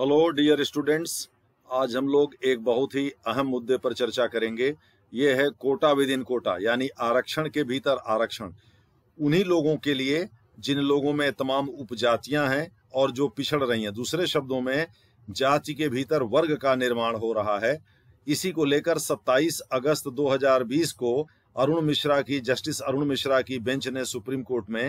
hello dear students आज हम लोग एक बहुत ही अहम मुद्दे पर चर्चा करेंगे ये है कोटा विद इन कोटा यानी आरक्षण के भीतर आरक्षण उन्हीं लोगों के लिए जिन लोगों में तमाम उपजातियां हैं और जो पिछड़ रही हैं दूसरे शब्दों में जाति के भीतर वर्ग का निर्माण हो रहा है इसी को लेकर 27 अगस्त 2020 को अरुण मिश्रा की जस्टिस अरुण मिश्रा की बेंच ने सुप्रीम कोर्ट में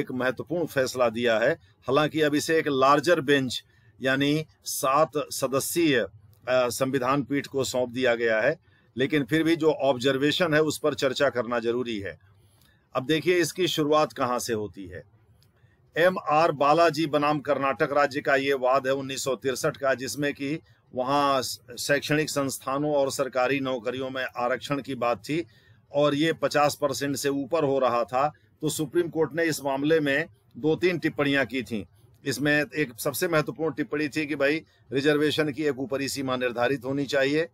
एक महत्वपूर्ण फैसला दिया है हालांकि अब इसे एक लार्जर बेंच यानी सात सदस्यीय संविधान पीठ को सौंप दिया गया है लेकिन फिर भी जो ऑब्जर्वेशन है उस पर चर्चा करना जरूरी है अब देखिए इसकी शुरुआत कहाँ से होती है एम आर बालाजी बनाम कर्नाटक राज्य का ये वाद है उन्नीस का जिसमें कि वहाँ शैक्षणिक संस्थानों और सरकारी नौकरियों में आरक्षण की बात थी और ये 50 परसेंट से ऊपर हो रहा था तो सुप्रीम कोर्ट ने इस मामले में दो तीन टिप्पणियां की थीं इसमें एक सबसे महत्वपूर्ण टिप्पणी थी कि भाई रिजर्वेशन की एक ऊपरी सीमा निर्धारित होनी चाहिए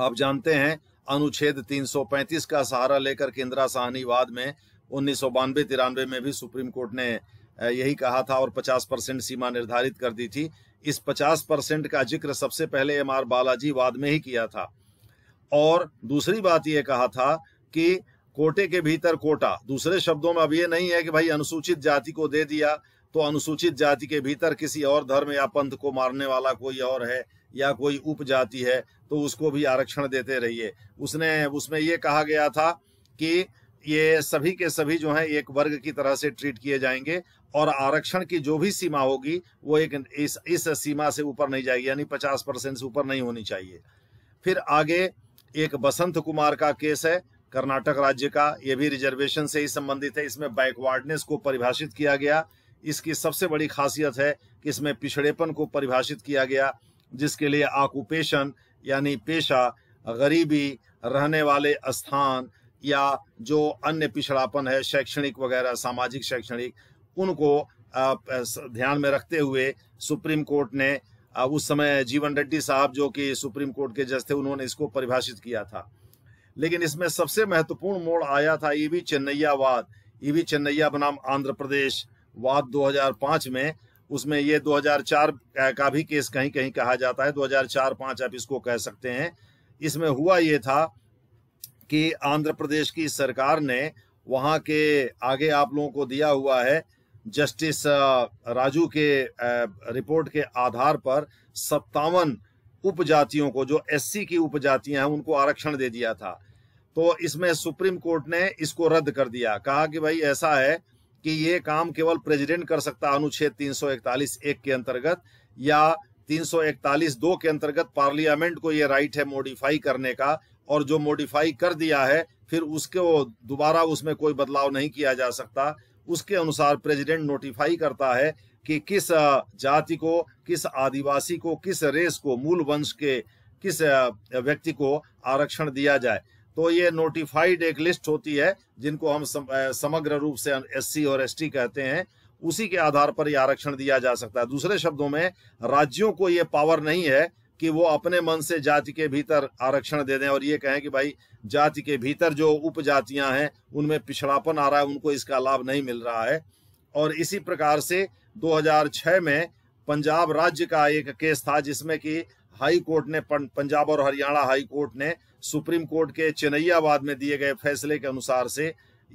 आप जानते हैं अनुच्छेद 335 का सहारा लेकर केंद्रा साहनीवाद में उन्नीस सौ में भी सुप्रीम कोर्ट ने यही कहा था और 50 परसेंट सीमा निर्धारित कर दी थी इस 50 परसेंट का जिक्र सबसे पहले एम आर बालाजी वाद में ही किया था और दूसरी बात यह कहा था कि कोटे के भीतर कोटा दूसरे शब्दों में अब ये नहीं है कि भाई अनुसूचित जाति को दे दिया तो अनुसूचित जाति के भीतर किसी और धर्म या पंथ को मारने वाला कोई और है या कोई उपजाति है तो उसको भी आरक्षण देते रहिए उसने उसमें ये कहा गया था कि ये सभी के सभी जो है एक वर्ग की तरह से ट्रीट किए जाएंगे और आरक्षण की जो भी सीमा होगी वो एक इस इस सीमा से ऊपर नहीं जाएगी यानी पचास परसेंट से ऊपर नहीं होनी चाहिए फिर आगे एक बसंत कुमार का केस है कर्नाटक राज्य का ये भी रिजर्वेशन से ही संबंधित है इसमें बैकवर्डनेस को परिभाषित किया गया इसकी सबसे बड़ी खासियत है कि इसमें पिछड़ेपन को परिभाषित किया गया जिसके लिए आकुपेशन यानी पेशा गरीबी रहने वाले स्थान या जो अन्य पिछड़ापन है शैक्षणिक वगैरह सामाजिक शैक्षणिक उनको ध्यान में रखते हुए सुप्रीम कोर्ट ने उस समय जीवन रेड्डी साहब जो कि सुप्रीम कोर्ट के जज थे उन्होंने इसको परिभाषित किया था लेकिन इसमें सबसे महत्वपूर्ण मोड़ आया था ये भी चेन्नैयावाद ई वी चेन्नैया बनाम आंध्र प्रदेश वाद 2005 में उसमें ये 2004 का भी केस कहीं कहीं कहा जाता है 2004-5 आप इसको कह सकते हैं इसमें हुआ ये था कि आंध्र प्रदेश की सरकार ने वहाँ के आगे आप लोगों को दिया हुआ है जस्टिस राजू के रिपोर्ट के आधार पर सत्तावन उपजातियों को जो एससी की उपजातियां हैं उनको आरक्षण दे दिया था तो इसमें सुप्रीम कोर्ट ने इसको रद्द कर दिया कहा कि भाई ऐसा है कि ये काम केवल प्रेसिडेंट कर सकता अनुच्छेद 341 एक के अंतर्गत या 341 दो के अंतर्गत पार्लियामेंट को ये राइट है मॉडिफाई करने का और जो मॉडिफाई कर दिया है फिर उसके दोबारा उसमें कोई बदलाव नहीं किया जा सकता उसके अनुसार प्रेसिडेंट नोटिफाई करता है कि किस जाति को किस आदिवासी को किस रेस को मूल वंश के किस व्यक्ति को आरक्षण दिया जाए तो ये नोटिफाइड एक लिस्ट होती है जिनको हम समग्र रूप से एससी और एसटी कहते हैं उसी के आधार पर यह आरक्षण दिया जा सकता है दूसरे शब्दों में राज्यों को ये पावर नहीं है कि वो अपने मन से जाति के भीतर आरक्षण दे दें और ये कहें कि भाई जाति के भीतर जो उपजातियां हैं उनमें पिछड़ापन आ रहा है उनको इसका लाभ नहीं मिल रहा है और इसी प्रकार से 2006 में पंजाब राज्य का एक केस था जिसमें कि हाई कोर्ट ने पंजाब और हरियाणा हाई कोर्ट ने सुप्रीम कोर्ट के चेन्नैयाबाद में दिए गए फैसले के अनुसार से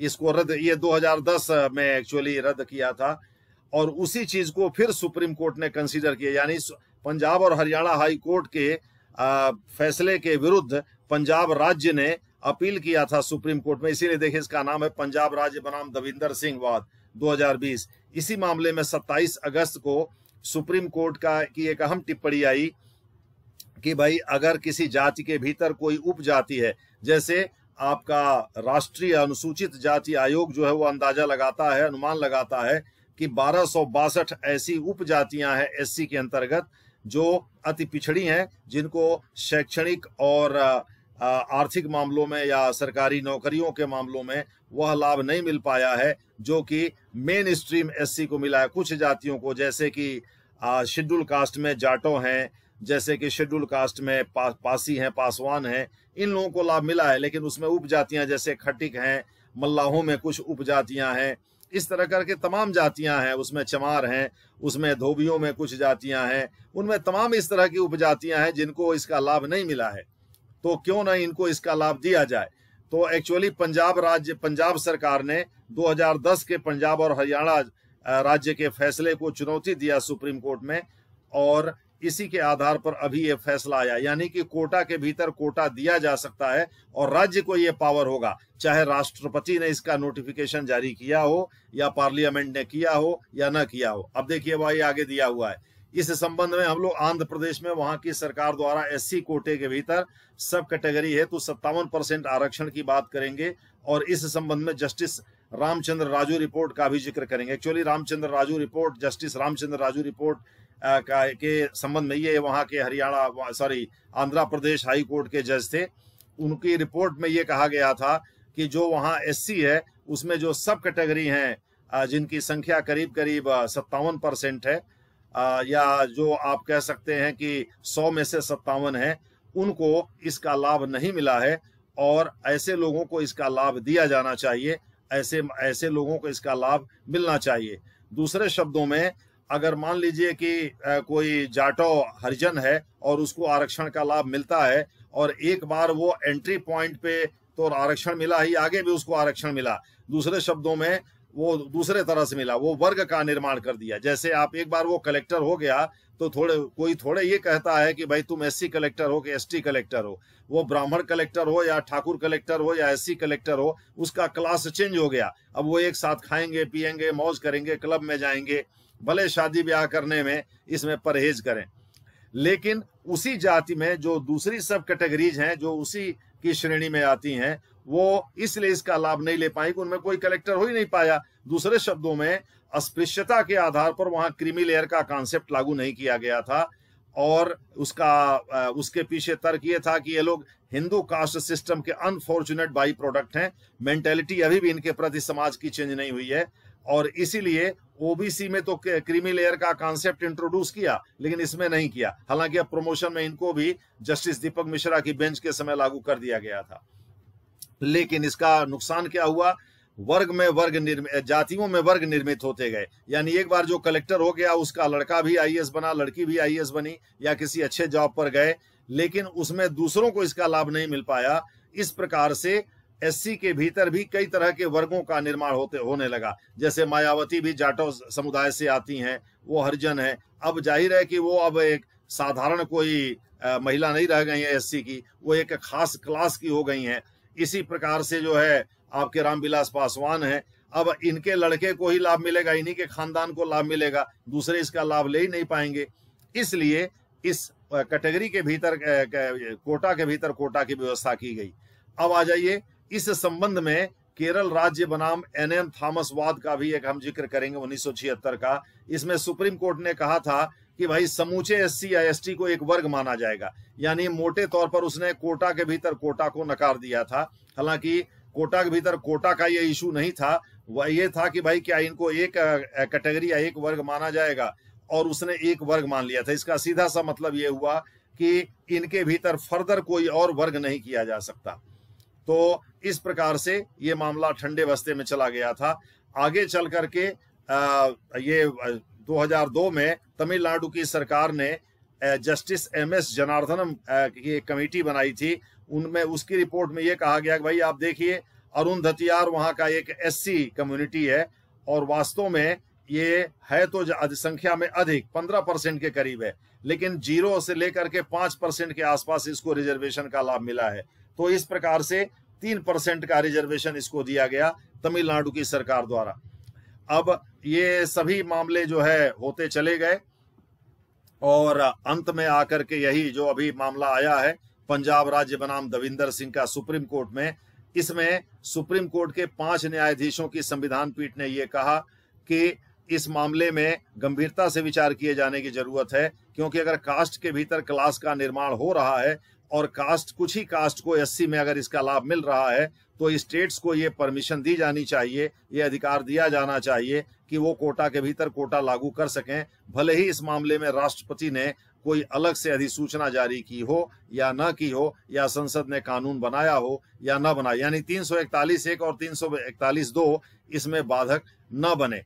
इसको रद्द ये 2010 में एक्चुअली रद्द किया था और उसी चीज को फिर सुप्रीम कोर्ट ने कंसीडर किया यानी पंजाब और हरियाणा हाई कोर्ट के फैसले के विरुद्ध पंजाब राज्य ने अपील किया था सुप्रीम कोर्ट में इसीलिए देखिए इसका नाम है पंजाब राज्य बनाम दविंदर सिंह वाद 2020 इसी मामले में 27 अगस्त को सुप्रीम कोर्ट का की एक अहम टिप्पणी आई कि भाई अगर किसी जाति के भीतर कोई उप जाति है जैसे आपका राष्ट्रीय अनुसूचित जाति आयोग जो है वो अंदाजा लगाता है अनुमान लगाता है कि बारह ऐसी उप जातियां हैं एससी के अंतर्गत जो अति पिछड़ी हैं जिनको शैक्षणिक और आर्थिक मामलों में या सरकारी नौकरियों के मामलों में वह लाभ नहीं मिल पाया है जो कि मेन स्ट्रीम एस को मिला है कुछ जातियों को जैसे कि शेड्यूल कास्ट में जाटों हैं जैसे कि शेड्यूल कास्ट में पा, पासी हैं पासवान हैं इन लोगों को लाभ मिला है लेकिन उसमें उपजातियां जैसे खटिक हैं मल्लाहों में कुछ उपजातियां हैं इस तरह करके तमाम जातियां हैं उसमें चमार हैं उसमें धोबियों में कुछ जातियां हैं उनमें तमाम इस तरह की उपजातियां हैं जिनको इसका लाभ नहीं मिला है तो क्यों ना इनको इसका लाभ दिया जाए तो एक्चुअली पंजाब राज्य पंजाब सरकार ने 2010 के पंजाब और हरियाणा राज्य के फैसले को चुनौती दिया सुप्रीम कोर्ट में और इसी के आधार पर अभी ये फैसला आया यानी कि कोटा के भीतर कोटा दिया जा सकता है और राज्य को ये पावर होगा चाहे राष्ट्रपति ने इसका नोटिफिकेशन जारी किया हो या पार्लियामेंट ने किया हो या ना किया हो अब देखिए भाई आगे दिया हुआ है इस संबंध में हम लोग आंध्र प्रदेश में वहां की सरकार द्वारा एस कोटे के भीतर सब कैटेगरी है तो सत्तावन परसेंट आरक्षण की बात करेंगे और इस संबंध में जस्टिस रामचंद्र राजू रिपोर्ट का भी जिक्र करेंगे actually Ramachandra Raju report justice Ramachandra Raju report के संबंध में ये वहाँ के Haryana sorry Andhra Pradesh high court के जज थे उनकी रिपोर्ट में ये कहा गया था कि जो वहाँ एससी है उसमें जो सब कैटेगरी हैं जिनकी संख्या करीब करीब सत्तावन परसेंट है या जो आप कह सकते हैं कि सौ में से सत्तावन है उनको इसका लाभ नहीं मिला है और ऐसे लोगों को इसका लाभ दिया जाना चाहिए ऐसे ऐसे लोगों को इसका लाभ मिलना चाहिए दूसरे शब्दों में अगर मान लीजिए कि कोई जाटो हरिजन है और उसको आरक्षण का लाभ मिलता है और एक बार वो एंट्री पॉइंट पे तो आरक्षण मिला ही आगे भी उसको आरक्षण मिला दूसरे शब्दों में वो दूसरे तरह से मिला वो वर्ग का निर्माण कर दिया जैसे आप एक बार वो कलेक्टर हो गया तो थोड़े कोई थोड़े ये कहता है कि भाई तुम एससी कलेक्टर हो कि एसटी कलेक्टर हो वो ब्राह्मण कलेक्टर हो या ठाकुर कलेक्टर हो या एससी कलेक्टर हो उसका क्लास चेंज हो गया अब वो एक साथ खाएंगे पियेंगे मौज करेंगे क्लब में जाएंगे भले शादी ब्याह करने में इसमें परहेज करें लेकिन उसी जाति में जो दूसरी सब कैटेगरीज हैं जो उसी की श्रेणी में आती हैं वो इसलिए इसका लाभ नहीं ले पाई कि उनमें कोई कलेक्टर हो ही नहीं पाया दूसरे शब्दों में अस्पृश्यता के आधार पर वहां क्रीमी लेयर का कॉन्सेप्ट लागू नहीं किया गया था और उसका उसके पीछे तर्क ये था कि ये लोग हिंदू कास्ट सिस्टम के अनफॉर्चुनेट बाई प्रोडक्ट हैं मेंटेलिटी अभी भी इनके प्रति समाज की चेंज नहीं हुई है और इसीलिए ओबीसी में तो क्रीमी लेयर का कॉन्सेप्ट इंट्रोड्यूस किया लेकिन इसमें नहीं किया हालांकि अब प्रमोशन में इनको भी जस्टिस दीपक मिश्रा की बेंच के समय लागू कर दिया गया था लेकिन इसका नुकसान क्या हुआ वर्ग में वर्ग निर्मित जातियों में वर्ग निर्मित होते गए यानी एक बार जो कलेक्टर हो गया उसका लड़का भी आईएएस बना लड़की भी आईएएस बनी या किसी अच्छे जॉब पर गए लेकिन उसमें दूसरों को इसका लाभ नहीं मिल पाया इस प्रकार से एससी के भीतर भी कई तरह के वर्गों का निर्माण होते होने लगा जैसे मायावती भी जाटो समुदाय से आती हैं वो हरिजन है अब जाहिर है कि वो अब एक साधारण कोई आ, महिला नहीं रह गई है एससी की वो एक खास क्लास की हो गई हैं इसी प्रकार से जो है आपके रामविलास पासवान हैं अब इनके लड़के को ही लाभ मिलेगा इन्हीं के खानदान को लाभ मिलेगा दूसरे इसका लाभ ले ही नहीं पाएंगे इसलिए इस कैटेगरी के भीतर कोटा के भीतर कोटा की व्यवस्था की गई अब आ जाइए इस संबंध में केरल राज्य बनाम एन थॉमस वाद का भी एक हम जिक्र करेंगे उन्नीस का इसमें सुप्रीम कोर्ट ने कहा था कि भाई समूचे एस सी को एक वर्ग माना जाएगा यानी मोटे तौर पर उसने कोटा के भीतर कोटा को नकार दिया था हालांकि कोटा के भीतर कोटा का यह इशू नहीं था वह ये था कि भाई क्या इनको एक कैटेगरी या एक वर्ग माना जाएगा और उसने एक वर्ग मान लिया था इसका सीधा सा मतलब ये हुआ कि इनके भीतर फर्दर कोई और वर्ग नहीं किया जा सकता तो इस प्रकार से ये मामला ठंडे बस्ते में चला गया था आगे चल करके ये 2002 में तमिलनाडु की सरकार ने जस्टिस एम एस जनार्दनम की एक कमेटी बनाई थी उनमें उसकी रिपोर्ट में ये कहा गया कि भाई आप देखिए अरुण धतियार वहाँ का एक एससी कम्युनिटी है और वास्तव में ये है तो संख्या में अधिक पंद्रह परसेंट के करीब है लेकिन जीरो से लेकर के पांच परसेंट के आसपास इसको रिजर्वेशन का लाभ मिला है तो इस प्रकार से तीन परसेंट का रिजर्वेशन इसको दिया गया तमिलनाडु की सरकार द्वारा अब ये सभी मामले जो है होते चले गए और अंत में आकर के यही जो अभी मामला आया है पंजाब राज्य बनाम दविंदर सिंह का सुप्रीम कोर्ट में इसमें सुप्रीम कोर्ट के पांच न्यायाधीशों की संविधान पीठ ने यह कहा कि इस मामले में गंभीरता से विचार किए जाने की जरूरत है क्योंकि अगर कास्ट के भीतर क्लास का निर्माण हो रहा है और कास्ट कुछ ही कास्ट को एससी में अगर इसका लाभ मिल रहा है तो स्टेट्स को ये परमिशन दी जानी चाहिए ये अधिकार दिया जाना चाहिए कि वो कोटा के भीतर कोटा लागू कर सकें भले ही इस मामले में राष्ट्रपति ने कोई अलग से अधिसूचना जारी की हो या न की हो या संसद ने कानून बनाया हो या न बनाया यानी 341 एक और 341 दो इसमें बाधक न बने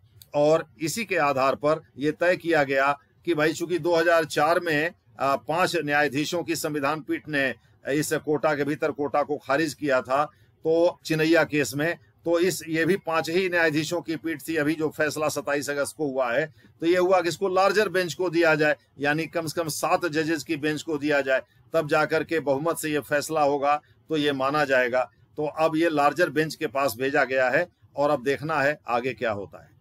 और इसी के आधार पर यह तय किया गया कि भाई चूंकि 2004 में पांच न्यायाधीशों की संविधान पीठ ने इस कोटा के भीतर कोटा को खारिज किया था तो चिनैया केस में तो इस ये भी पांच ही न्यायाधीशों की पीठ थी अभी जो फैसला सताइस अगस्त को हुआ है तो ये हुआ कि इसको लार्जर बेंच को दिया जाए यानी कम से कम सात जजेस की बेंच को दिया जाए तब जाकर के बहुमत से ये फैसला होगा तो ये माना जाएगा तो अब ये लार्जर बेंच के पास भेजा गया है और अब देखना है आगे क्या होता है